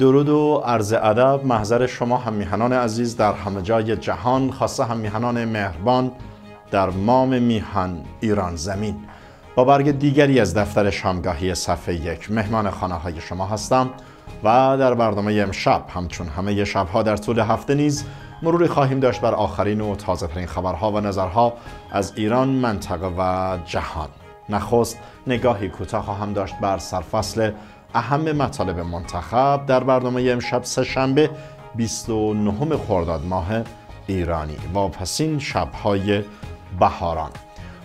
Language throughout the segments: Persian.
درود و عرض ادب محضر شما میهنان عزیز در همه جای جهان خاصه میهنان مهربان در مام میهن ایران زمین با برگ دیگری از دفتر شامگاهی صفحه یک مهمان خانه های شما هستم و در برنامه امشب همچون همه شبها در طول هفته نیز مروری خواهیم داشت بر آخرین و تازه خبرها و نظرها از ایران منطقه و جهان نخست نگاهی کوتاه خواهم داشت بر سرفصل اهم مطالب منتخب در برنامه امشب شنبه 29 خرداد ماه ایرانی واپسین شبهای بهاران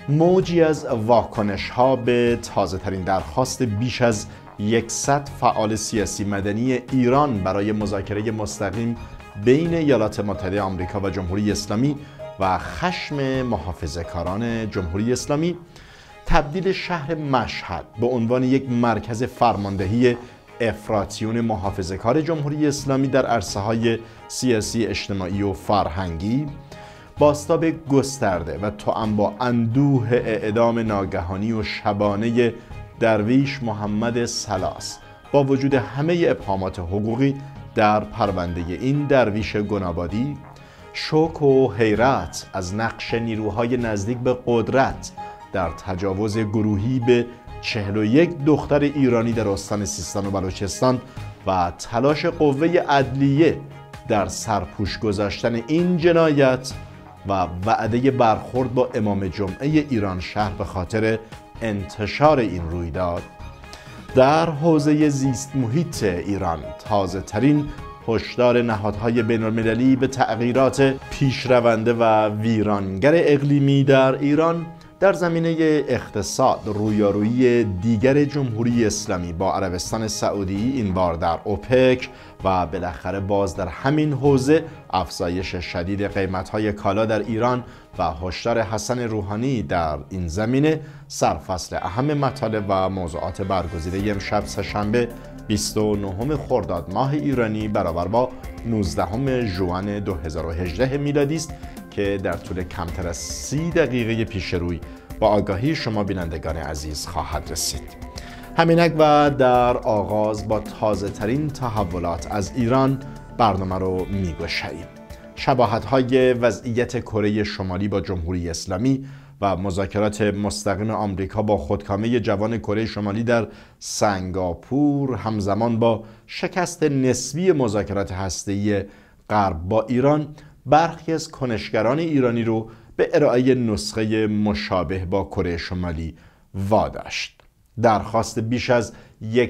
موجی از واکنش ها به تازه ترین درخواست بیش از 100 فعال سیاسی مدنی ایران برای مذاکره مستقیم بین ایالات متحده آمریکا و جمهوری اسلامی و خشم محافظه کاران جمهوری اسلامی تبدیل شهر مشهد به عنوان یک مرکز فرماندهی افراتیون محافظه کار جمهوری اسلامی در عرصه های سیاسی اجتماعی و فرهنگی باستاب گسترده و توأم با اندوه اعدام ناگهانی و شبانه درویش محمد سلاس با وجود همه ابهامات حقوقی در پرونده این درویش گنابادی شوک و حیرت از نقش نیروهای نزدیک به قدرت در تجاوز گروهی به 41 دختر ایرانی در استان سیستان و بلوچستان و تلاش قوه عدلیه در سرپوش گذاشتن این جنایت و وعده برخورد با امام جمعه ایران شهر به خاطر انتشار این رویداد در حوزه زیست محیط ایران تازه ترین هشدار نهادهای بینالمللی به تغییرات پیشرونده و ویرانگر اقلیمی در ایران در زمینه اقتصاد رویارویی دیگر جمهوری اسلامی با عربستان سعودی این بار در اوپک و بالاخره باز در همین حوزه افزایش شدید قیمتهای کالا در ایران و هشدار حسن روحانی در این زمینه سرفصل اهم مطالب و موضوعات برگزیده امشب سهشنبه 29 خرداد ماه ایرانی برابر با 19 ژوئن 2018 میلادی است که در طول کمتر از سی دقیقه پیش روی با آگاهی شما بینندگان عزیز خواهد رسید همینک و در آغاز با تازه ترین تحولات از ایران برنامه رو میگوشاییم شباهت های وضعیت کره شمالی با جمهوری اسلامی و مذاکرات مستقیم آمریکا با خودکامه جوان کره شمالی در سنگاپور همزمان با شکست نسبی مذاکرات هسته‌ای غرب با ایران برخی از کنشگران ایرانی رو به ارائه نسخه مشابه با کره شمالی واداشت درخواست بیش از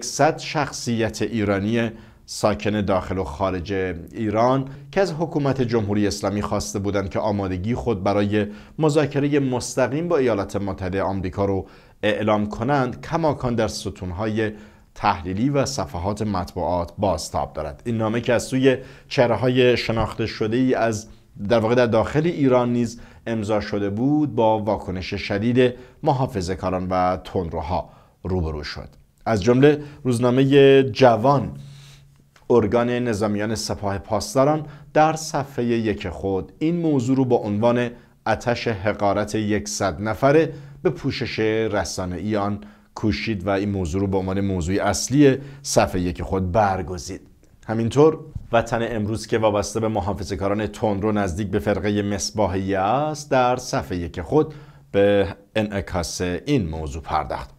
100 شخصیت ایرانی ساکن داخل و خارج ایران که از حکومت جمهوری اسلامی خواسته بودند که آمادگی خود برای مذاکره مستقیم با ایالات متحده آمریکا رو اعلام کنند کماکان در ستونهای تحلیلی و صفحات مطبوعات بازتاب دارد این نامه که از سوی چهره های شناخته شده ای از در واقع در داخل ایران نیز امضا شده بود با واکنش شدید محافظه کاران و تندروها روبرو شد از جمله روزنامه جوان ارگان نظامیان سپاه پاسداران در صفحه یک خود این موضوع رو با عنوان آتش حقارت یکصد نفره به پوشش رسانه آن کوشید و این موضوع رو به عنوان موضوع اصلی صفحه یک خود برگزید همینطور وطن امروز که وابسته به محافظه‌کاران تندرو نزدیک به فرقه مصباحی است در صفحه یک خود به انعکاس این موضوع پرداخت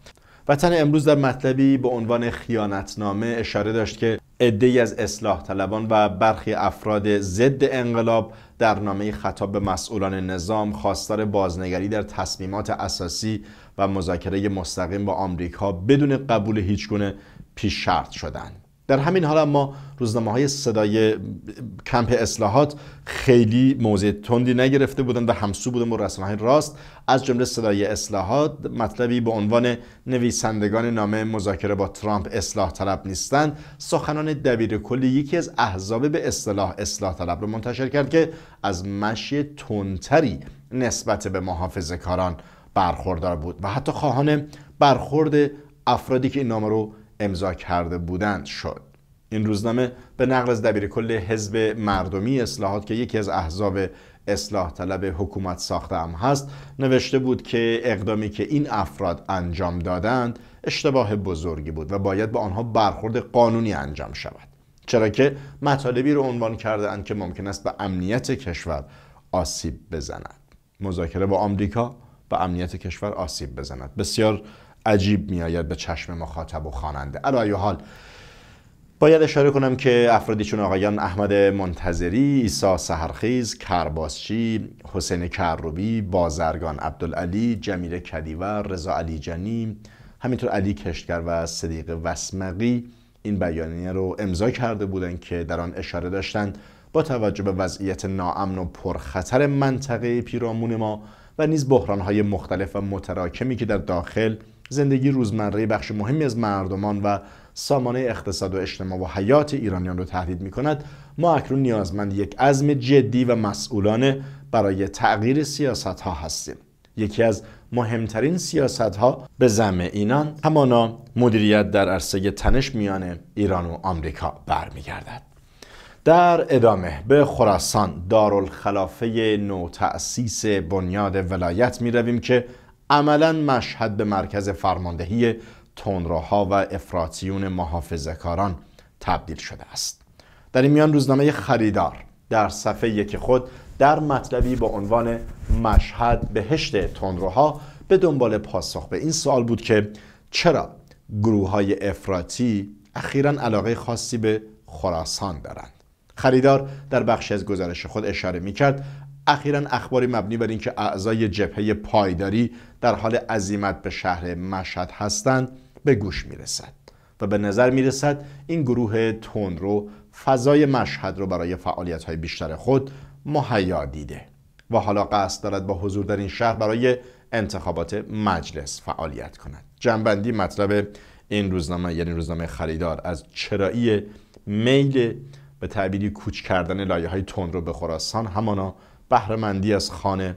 وطن امروز در مطلبی به عنوان خیانتنامه اشاره داشت که عدهای از اصلاح طلبان و برخی افراد ضد انقلاب در نامه خطاب به مسئولان نظام خواستار بازنگری در تصمیمات اساسی و مذاکره مستقیم با آمریکا بدون قبول هیچگونه پیش شرط شدند در همین حال اما روزنامه های صدای کمپ اصلاحات خیلی موضع تندی نگرفته بودند و همسو بودن با رسانه راست از جمله صدای اصلاحات مطلبی به عنوان نویسندگان نامه مذاکره با ترامپ اصلاح طلب نیستند سخنان دبیر کل یکی از احزاب به اصلاح اصلاح طلب را منتشر کرد که از مشی تندتری نسبت به محافظه برخوردار بود و حتی خواهان برخورد افرادی که این نامه رو امضا کرده بودند شد این روزنامه به نقل از دبیر کل حزب مردمی اصلاحات که یکی از احزاب اصلاح طلب حکومت ساخته هم هست نوشته بود که اقدامی که این افراد انجام دادند اشتباه بزرگی بود و باید به با آنها برخورد قانونی انجام شود چرا که مطالبی رو عنوان کرده اند که ممکن است به امنیت کشور آسیب بزند مذاکره با آمریکا به امنیت کشور آسیب بزند بسیار عجیب میآید به چشم مخاطب و خواننده علی حال باید اشاره کنم که افرادی چون آقایان احمد منتظری، ایسا سهرخیز، کرباسچی، حسین کروبی، بازرگان عبدالعلی، جمیر کدیور، رضا علی جنی، همینطور علی کشتگر و صدیق وسمقی این بیانیه رو امضا کرده بودند که در آن اشاره داشتند با توجه به وضعیت ناامن و پرخطر منطقه پیرامون ما و نیز های مختلف و متراکمی که در داخل زندگی روزمره بخش مهمی از مردمان و سامانه اقتصاد و اجتماع و حیات ایرانیان را تهدید می کند ما اکنون نیازمند یک عزم جدی و مسئولانه برای تغییر سیاست ها هستیم یکی از مهمترین سیاست ها به زم اینان همانا مدیریت در عرصه تنش میان ایران و آمریکا برمیگردد در ادامه به خراسان دارالخلافه نو تأسیس بنیاد ولایت می رویم که عملا مشهد به مرکز فرماندهی تندروها و افراتیون محافظکاران تبدیل شده است در این میان روزنامه خریدار در صفحه یک خود در مطلبی با عنوان مشهد بهشت تونروها به دنبال پاسخ به این سوال بود که چرا گروه های افراتی اخیرا علاقه خاصی به خراسان دارند خریدار در بخش از گزارش خود اشاره می کرد اخیرا اخباری مبنی بر اینکه اعضای جبهه پایداری در حال عزیمت به شهر مشهد هستند به گوش می رسد و به نظر می رسد این گروه تون رو فضای مشهد رو برای فعالیت های بیشتر خود مهیا دیده و حالا قصد دارد با حضور در این شهر برای انتخابات مجلس فعالیت کند جنبندی مطلب این روزنامه یعنی روزنامه خریدار از چرایی میل به تعبیری کوچ کردن لایه های رو به خراسان همانا بهرهمندی از خانه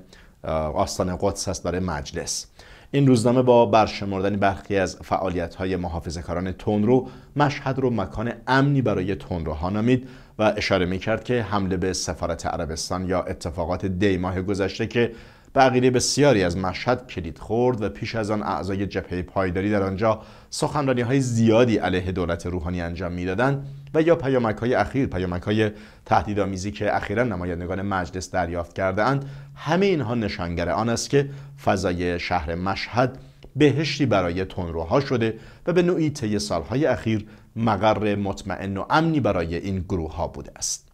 آستان قدس است برای مجلس این روزنامه با برشمردن برخی از فعالیت های تون رو مشهد رو مکان امنی برای رو نامید و اشاره می که حمله به سفارت عربستان یا اتفاقات دی ماه گذشته که به بسیاری از مشهد کلید خورد و پیش از آن اعضای جبهه پایداری در آنجا سخنرانی های زیادی علیه دولت روحانی انجام میدادند و یا پیامک های اخیر پیامک های تهدیدآمیزی که اخیرا نمایندگان مجلس دریافت کردهاند همه اینها نشانگر آن است که فضای شهر مشهد بهشتی برای تنروها شده و به نوعی طی سالهای اخیر مقر مطمئن و امنی برای این گروهها بوده است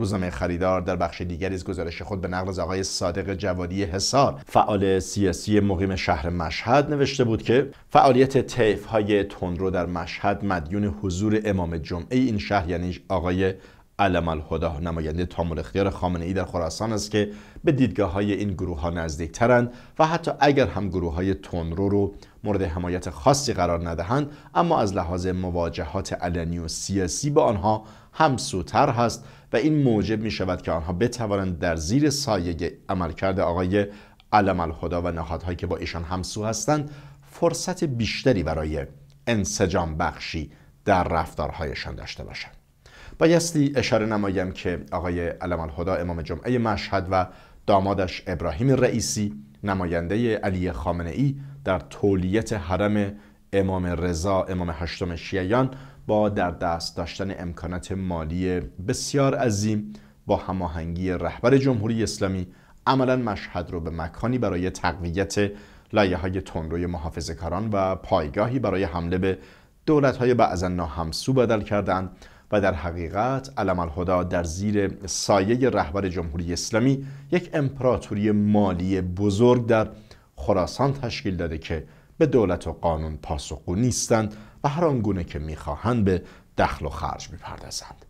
روزنامه خریدار در بخش دیگری از گزارش خود به نقل از آقای صادق جوادی حسار فعال سیاسی مقیم شهر مشهد نوشته بود که فعالیت تیف های تندرو در مشهد مدیون حضور امام جمعه این شهر یعنی آقای علم الهدا نماینده تام اختیار خامنه ای در خراسان است که به دیدگاه های این گروه ها نزدیک ترند و حتی اگر هم گروه های تونرو رو مورد حمایت خاصی قرار ندهند اما از لحاظ مواجهات علنی و سیاسی با آنها همسوتر هست و این موجب می شود که آنها بتوانند در زیر سایه عملکرد آقای علم خدا و نهادهایی که با ایشان همسو هستند فرصت بیشتری برای انسجام بخشی در رفتارهایشان داشته باشند بایستی اشاره نمایم که آقای علم خدا امام جمعه مشهد و دامادش ابراهیم رئیسی نماینده علی خامنه ای در تولیت حرم امام رضا امام هشتم شیعیان با در دست داشتن امکانات مالی بسیار عظیم با هماهنگی رهبر جمهوری اسلامی عملا مشهد رو به مکانی برای تقویت لایه های تندروی محافظه و پایگاهی برای حمله به دولت های بعضا ناهمسو بدل کردند و در حقیقت علم الهدا در زیر سایه رهبر جمهوری اسلامی یک امپراتوری مالی بزرگ در خراسان تشکیل داده که به دولت و قانون پاسخگو نیستند و هر آنگونه که میخواهند به دخل و خرج میپردازند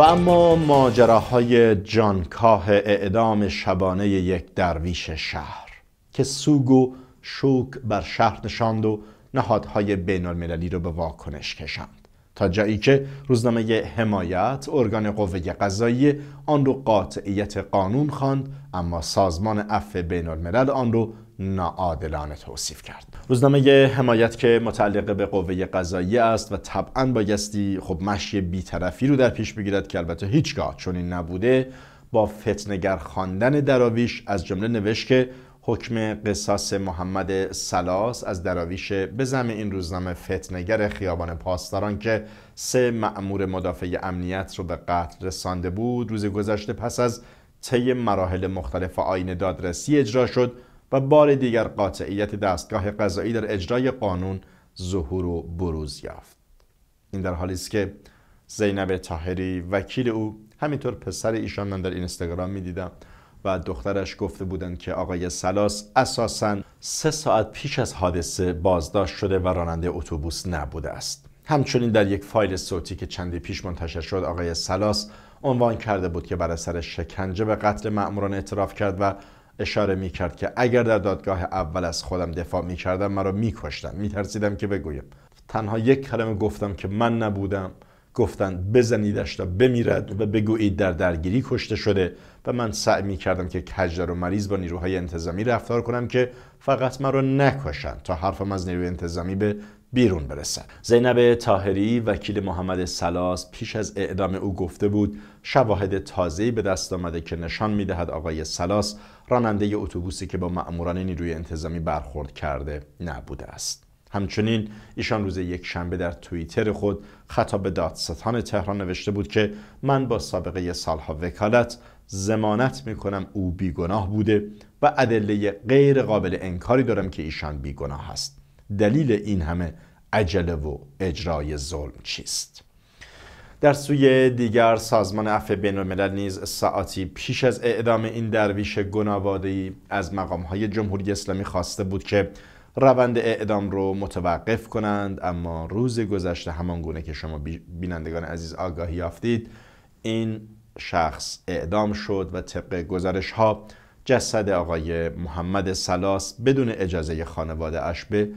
و اما ماجراهای جانکاه اعدام شبانه یک درویش شهر که سوگ و شوک بر شهر نشاند و نهادهای بین المللی رو به واکنش کشند تا جایی که روزنامه حمایت ارگان قوه قضایی آن رو قاطعیت قانون خواند اما سازمان عفو بین الملل آن رو ناعادلانه توصیف کرد روزنامه حمایت که متعلق به قوه قضاییه است و طبعا بایستی خب مشی بیطرفی رو در پیش بگیرد که البته هیچگاه این نبوده با فتنگر خواندن دراویش از جمله نوشت که حکم قصاص محمد سلاس از دراویش بزم این روزنامه فتنگر خیابان پاسداران که سه معمور مدافع امنیت رو به قتل رسانده بود روز گذشته پس از طی مراحل مختلف آین دادرسی اجرا شد و بار دیگر قاطعیت دستگاه قضایی در اجرای قانون ظهور و بروز یافت این در حالی است که زینب تاهری وکیل او همینطور پسر ایشان من در اینستاگرام میدیدم و دخترش گفته بودند که آقای سلاس اساسا سه ساعت پیش از حادثه بازداشت شده و راننده اتوبوس نبوده است همچنین در یک فایل صوتی که چندی پیش منتشر شد آقای سلاس عنوان کرده بود که بر اثر شکنجه به قتل مأموران اعتراف کرد و اشاره می کرد که اگر در دادگاه اول از خودم دفاع می کردم مرا می کشتم می ترسیدم که بگویم تنها یک کلمه گفتم که من نبودم گفتند بزنیدش تا بمیرد و بگویید در درگیری کشته شده و من سعی می کردم که کجدر و مریض با نیروهای انتظامی رفتار کنم که فقط مرا نکشند تا حرفم از نیروی انتظامی به بیرون برسه زینب تاهری وکیل محمد سلاس پیش از اعدام او گفته بود شواهد تازه‌ای به دست آمده که نشان میدهد آقای سلاس راننده اتوبوسی که با مأموران نیروی انتظامی برخورد کرده نبوده است همچنین ایشان روز یک شنبه در توییتر خود خطاب به دادستان تهران نوشته بود که من با سابقه سالها وکالت زمانت میکنم او بیگناه بوده و ادله غیر قابل انکاری دارم که ایشان بیگناه است دلیل این همه عجله و اجرای ظلم چیست در سوی دیگر سازمان عفو بین الملل نیز ساعتی پیش از اعدام این درویش گناوادی از های جمهوری اسلامی خواسته بود که روند اعدام رو متوقف کنند اما روز گذشته همان گونه که شما بینندگان عزیز آگاهی یافتید این شخص اعدام شد و طبق گزارش ها جسد آقای محمد سلاس بدون اجازه خانواده اش به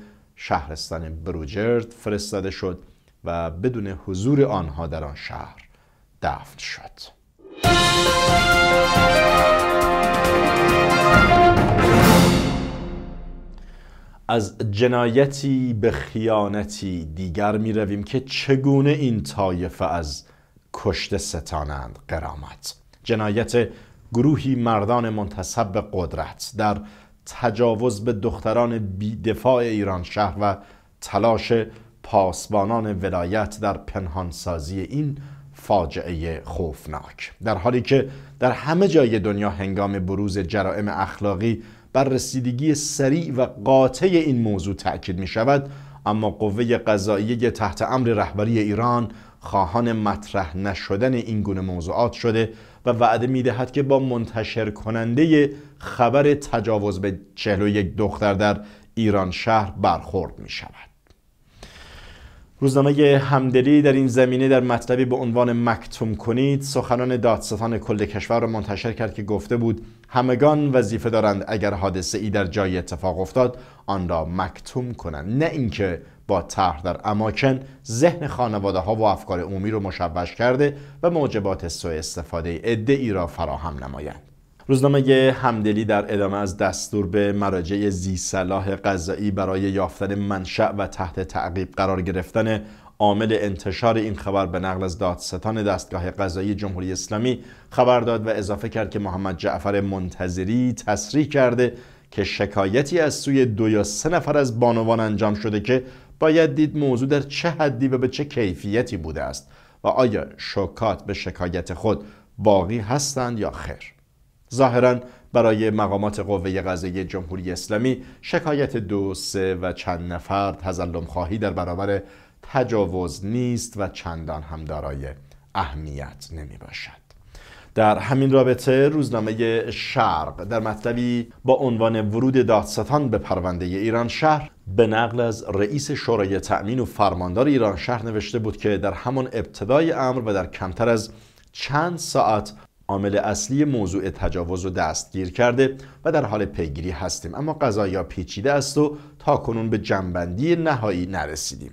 شهرستان بروجرد فرستاده شد و بدون حضور آنها در آن شهر دفن شد از جنایتی به خیانتی دیگر می رویم که چگونه این طایفه از کشت ستانند قرامت جنایت گروهی مردان منتصب قدرت در تجاوز به دختران بیدفاع ایران شهر و تلاش پاسبانان ولایت در پنهانسازی این فاجعه خوفناک در حالی که در همه جای دنیا هنگام بروز جرائم اخلاقی بر رسیدگی سریع و قاطع این موضوع تأکید می شود اما قوه قضایی تحت امر رهبری ایران خواهان مطرح نشدن این گونه موضوعات شده و وعده میدهد که با منتشر کننده خبر تجاوز به یک دختر در ایران شهر برخورد می شود روزنامه همدلی در این زمینه در مطلبی به عنوان مکتوم کنید سخنان دادستان کل کشور را منتشر کرد که گفته بود همگان وظیفه دارند اگر حادثه ای در جای اتفاق افتاد آن را مکتوم کنند نه اینکه با طرح در اماکن ذهن خانواده ها و افکار عمومی رو مشوش کرده و موجبات سوء استفاده ادعی را فراهم نمایند روزنامه همدلی در ادامه از دستور به مراجع زیصلاح قضایی برای یافتن منشأ و تحت تعقیب قرار گرفتن عامل انتشار این خبر به نقل از دادستان دستگاه قضایی جمهوری اسلامی خبر داد و اضافه کرد که محمد جعفر منتظری تصریح کرده که شکایتی از سوی دو یا سه نفر از بانوان انجام شده که باید دید موضوع در چه حدی و به چه کیفیتی بوده است و آیا شکات به شکایت خود باقی هستند یا خیر ظاهرا برای مقامات قوه قضاییه جمهوری اسلامی شکایت دو سه و چند نفر تظلم خواهی در برابر تجاوز نیست و چندان هم دارای اهمیت نمی باشد در همین رابطه روزنامه شرق در مطلبی با عنوان ورود دادستان به پرونده ایران شهر به نقل از رئیس شورای تأمین و فرماندار ایران شهر نوشته بود که در همان ابتدای امر و در کمتر از چند ساعت عامل اصلی موضوع تجاوز و دستگیر کرده و در حال پیگیری هستیم اما قضایا پیچیده است و تا کنون به جنبندی نهایی نرسیدیم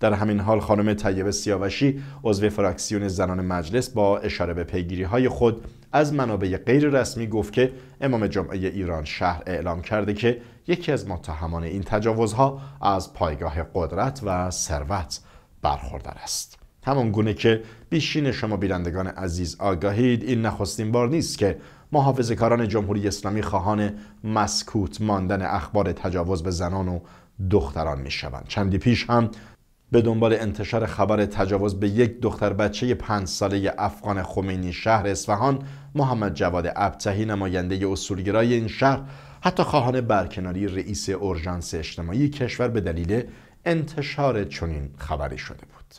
در همین حال خانم طیبه سیاوشی عضو فراکسیون زنان مجلس با اشاره به پیگیری های خود از منابع غیر رسمی گفت که امام جمعه ایران شهر اعلام کرده که یکی از متهمان این تجاوزها از پایگاه قدرت و ثروت برخوردار است همان گونه که بیشین شما بینندگان عزیز آگاهید این نخستین بار نیست که محافظهکاران جمهوری اسلامی خواهان مسکوت ماندن اخبار تجاوز به زنان و دختران میشوند چندی پیش هم به دنبال انتشار خبر تجاوز به یک دختر بچه پنج ساله افغان خمینی شهر اصفهان محمد جواد ابتهی نماینده اصولگرای این شهر حتی خواهان برکناری رئیس اورژانس اجتماعی کشور به دلیل انتشار چنین خبری شده بود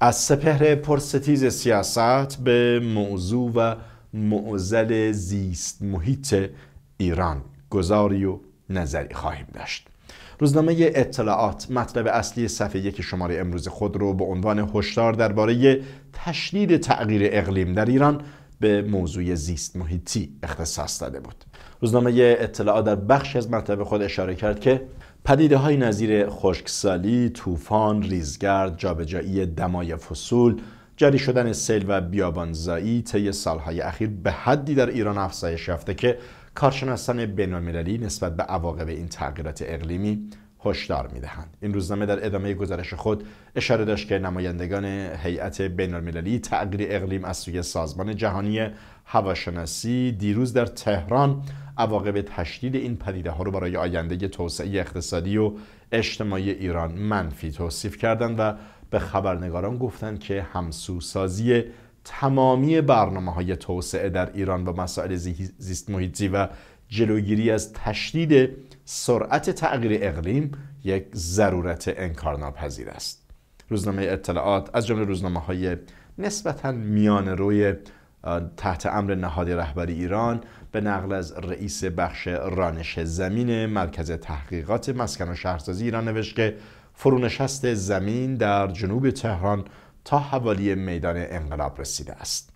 از سپهر پرستیز سیاست به موضوع و معزل زیست محیط ایران گذاری و نظری خواهیم داشت روزنامه اطلاعات مطلب اصلی صفحه یک شماره امروز خود رو به عنوان هشدار درباره تشدید تغییر اقلیم در ایران به موضوع زیست محیطی اختصاص داده بود روزنامه اطلاعات در بخش از مطلب خود اشاره کرد که پدیده های نظیر خشکسالی، طوفان، ریزگرد، جابجایی دمای فصول، جاری شدن سیل و بیابانزایی طی سالهای اخیر به حدی در ایران افزایش یافته که کارشناسان بینالمللی نسبت به عواقب این تغییرات اقلیمی هشدار میدهند این روزنامه در ادامه گزارش خود اشاره داشت که نمایندگان هیئت بینالمللی تغییر اقلیم از سوی سازمان جهانی هواشناسی دیروز در تهران عواقب تشدید این پدیده ها رو برای آینده توسعه اقتصادی و اجتماعی ایران منفی توصیف کردند و به خبرنگاران گفتند که همسوسازی تمامی برنامه های توسعه در ایران و مسائل زیست محیطی و جلوگیری از تشدید سرعت تغییر اقلیم یک ضرورت انکارناپذیر است روزنامه اطلاعات از جمله روزنامه های نسبتا میان روی تحت امر نهاد رهبری ایران به نقل از رئیس بخش رانش زمین مرکز تحقیقات مسکن و شهرسازی ایران نوشت که فرونشست زمین در جنوب تهران تا حوالی میدان انقلاب رسیده است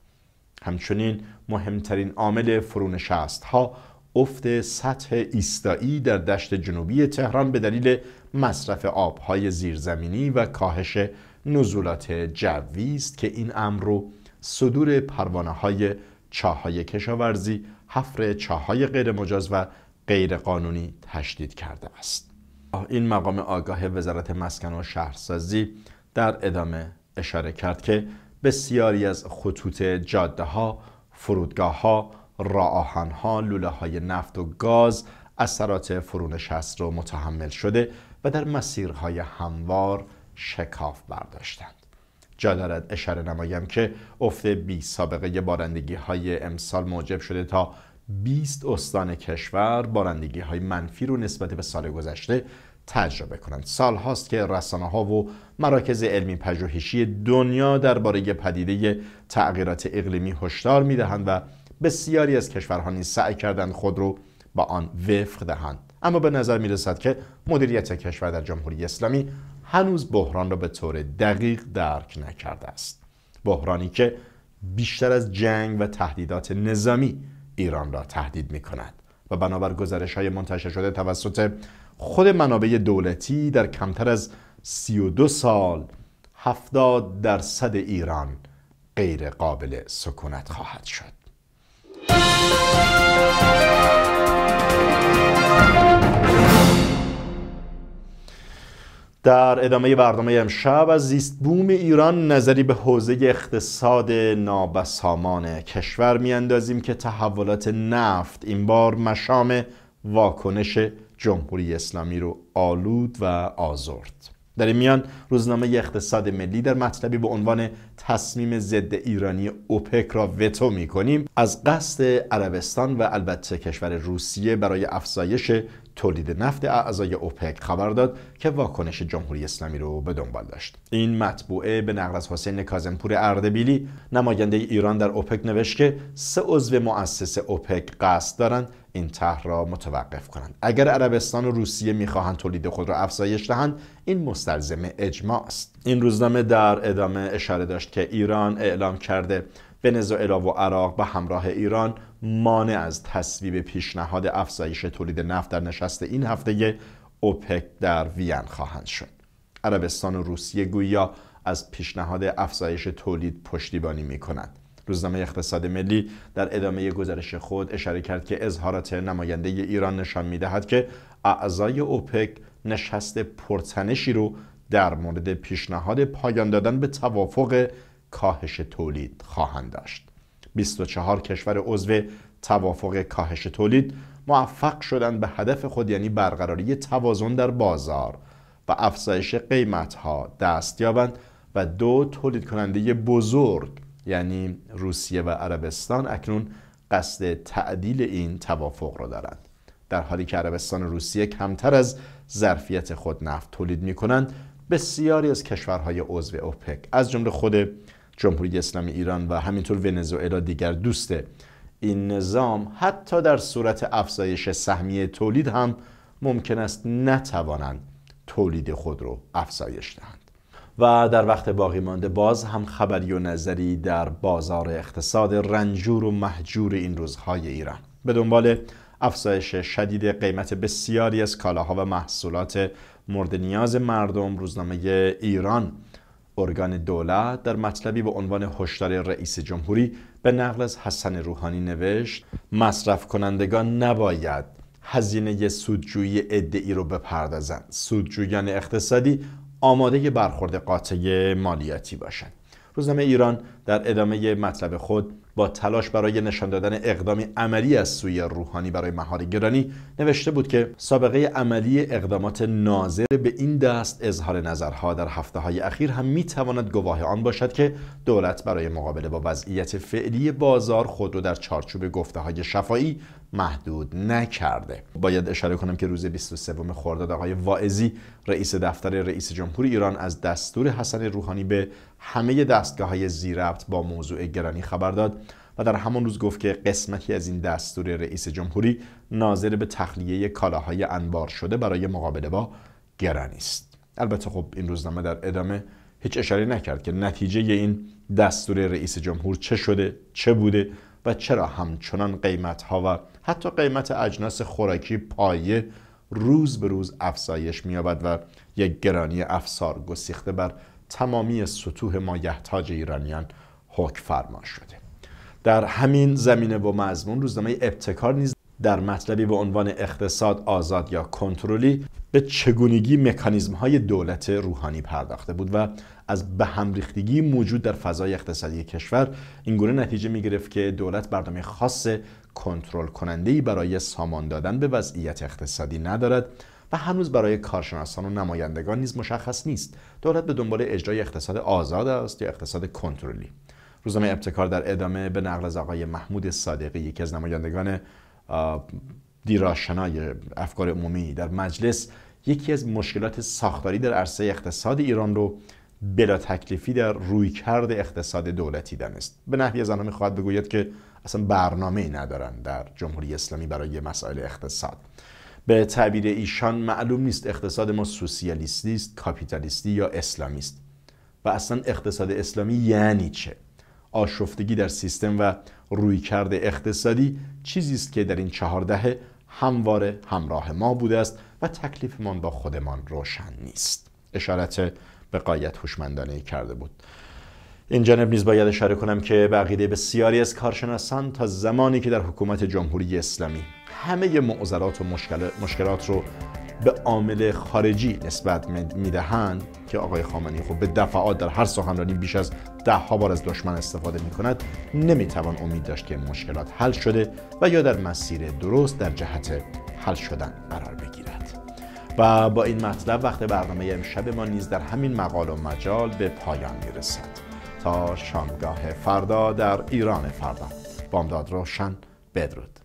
همچنین مهمترین عامل فرونشست ها افت سطح ایستایی در دشت جنوبی تهران به دلیل مصرف آبهای زیرزمینی و کاهش نزولات جوی است که این امر رو صدور پروانه های چاهای کشاورزی حفر چاهای غیرمجاز و غیرقانونی تشدید کرده است این مقام آگاه وزارت مسکن و شهرسازی در ادامه اشاره کرد که بسیاری از خطوط جاده ها، فرودگاه ها، راهان ها، لوله های نفت و گاز اثرات فرونشست رو متحمل شده و در مسیرهای هموار شکاف برداشتند. جا دارد اشاره نمایم که افت بی سابقه بارندگی های امسال موجب شده تا 20 استان کشور بارندگی های منفی رو نسبت به سال گذشته تجربه کنند سال هاست که رسانه ها و مراکز علمی پژوهشی دنیا درباره پدیده تغییرات اقلیمی هشدار دهند و بسیاری از کشورها نیز سعی کردند خود رو با آن وفق دهند اما به نظر می رسد که مدیریت کشور در جمهوری اسلامی هنوز بحران را به طور دقیق درک نکرده است بحرانی که بیشتر از جنگ و تهدیدات نظامی ایران را تهدید می کند و بنابر گزارش های منتشر شده توسط خود منابع دولتی در کمتر از 32 سال 70 درصد ایران غیر قابل سکونت خواهد شد در ادامه برنامه امشب از زیست بوم ایران نظری به حوزه اقتصاد نابسامان کشور میاندازیم که تحولات نفت این بار مشام واکنش جمهوری اسلامی رو آلود و آزرد در این میان روزنامه اقتصاد ملی در مطلبی به عنوان تصمیم ضد ایرانی اوپک را وتو می کنیم از قصد عربستان و البته کشور روسیه برای افزایش تولید نفت اعضای اوپک خبر داد که واکنش جمهوری اسلامی رو به دنبال داشت این مطبوعه به نقل از حسین کازمپور اردبیلی نماینده ایران در اوپک نوشت که سه عضو مؤسس اوپک قصد دارند این طرح را متوقف کنند اگر عربستان و روسیه میخواهند تولید خود را افزایش دهند این مستلزم اجماع است این روزنامه در ادامه اشاره داشت که ایران اعلام کرده ونزوئلا و عراق به همراه ایران مانع از تصویب پیشنهاد افزایش تولید نفت در نشست این هفته اوپک در وین خواهند شد عربستان و روسیه گویا از پیشنهاد افزایش تولید پشتیبانی می کنند روزنامه اقتصاد ملی در ادامه گزارش خود اشاره کرد که اظهارات نماینده ایران نشان میدهد که اعضای اوپک نشست پرتنشی رو در مورد پیشنهاد پایان دادن به توافق کاهش تولید خواهند داشت 24 کشور عضو توافق کاهش تولید موفق شدند به هدف خود یعنی برقراری توازن در بازار و افزایش قیمت ها دست یابند و دو تولید کننده بزرگ یعنی روسیه و عربستان اکنون قصد تعدیل این توافق را دارند در حالی که عربستان و روسیه کمتر از ظرفیت خود نفت تولید می کنند بسیاری از کشورهای عضو اوپک از جمله خود جمهوری اسلامی ایران و همینطور ونزوئلا دیگر دوست این نظام حتی در صورت افزایش سهمیه تولید هم ممکن است نتوانند تولید خود رو افزایش دهند و در وقت باقی مانده باز هم خبری و نظری در بازار اقتصاد رنجور و محجور این روزهای ایران به دنبال افزایش شدید قیمت بسیاری از کالاها و محصولات مورد نیاز مردم روزنامه ایران ارگان دولت در مطلبی به عنوان هشدار رئیس جمهوری به نقل از حسن روحانی نوشت مصرف کنندگان نباید هزینه سودجویی ادعی رو بپردازند سودجویان اقتصادی آماده برخورد قاطع مالیاتی باشند روزنامه ایران در ادامه مطلب خود با تلاش برای نشان دادن اقدامی عملی از سوی روحانی برای مهار گرانی نوشته بود که سابقه عملی اقدامات ناظر به این دست اظهار نظرها در هفته های اخیر هم می تواند گواه آن باشد که دولت برای مقابله با وضعیت فعلی بازار خود را در چارچوب گفته های شفایی محدود نکرده باید اشاره کنم که روز 23 خرداد آقای واعظی رئیس دفتر رئیس جمهور ایران از دستور حسن روحانی به همه دستگاه های با موضوع گرانی خبر داد و در همان روز گفت که قسمتی از این دستور رئیس جمهوری ناظر به تخلیه کالاهای انبار شده برای مقابله با گرانی است البته خب این روزنامه در ادامه هیچ اشاره نکرد که نتیجه این دستور رئیس جمهور چه شده چه بوده و چرا همچنان قیمت ها و حتی قیمت اجناس خوراکی پایه روز به روز افزایش مییابد و یک گرانی افسار گسیخته بر تمامی سطوح مایحتاج ایرانیان حک فرما شده در همین زمینه و مضمون روزنامه ابتکار نیز در مطلبی به عنوان اقتصاد آزاد یا کنترلی به چگونگی مکانیزم های دولت روحانی پرداخته بود و از به هم ریختگی موجود در فضای اقتصادی کشور اینگونه نتیجه می گرفت که دولت برنامه خاص کنترل کننده برای سامان دادن به وضعیت اقتصادی ندارد و هنوز برای کارشناسان و نمایندگان نیز مشخص نیست دولت به دنبال اجرای اقتصاد آزاد است یا اقتصاد کنترلی روزنامه بله. ابتکار در ادامه به نقل از آقای محمود صادقی یکی از نمایندگان دیراشنای افکار عمومی در مجلس یکی از مشکلات ساختاری در عرصه اقتصاد ایران رو بلا تکلیفی در رویکرد اقتصاد دولتی دانست به نحوی از آنها میخواهد بگوید که اصلا برنامه ندارن در جمهوری اسلامی برای مسائل اقتصاد به تعبیر ایشان معلوم نیست اقتصاد ما سوسیالیستی است کاپیتالیستی یا اسلامی است و اصلا اقتصاد اسلامی یعنی چه آشفتگی در سیستم و رویکرد اقتصادی چیزی است که در این چهار همواره همراه ما بوده است و تکلیفمان با خودمان روشن نیست اشارت به قایت هوشمندانه کرده بود این جانب نیز باید اشاره کنم که عقیده بسیاری از کارشناسان تا زمانی که در حکومت جمهوری اسلامی همه معضلات و مشکلات رو به عامل خارجی نسبت میدهند که آقای خامنه‌ای خب به دفعات در هر سخنرانی بیش از ده ها بار از دشمن استفاده می کند نمیتوان امید داشت که مشکلات حل شده و یا در مسیر درست در جهت حل شدن قرار بگیرد و با این مطلب وقت برنامه امشب ما نیز در همین مقال و مجال به پایان میرسد تا شامگاه فردا در ایران فردا بامداد روشن بدرود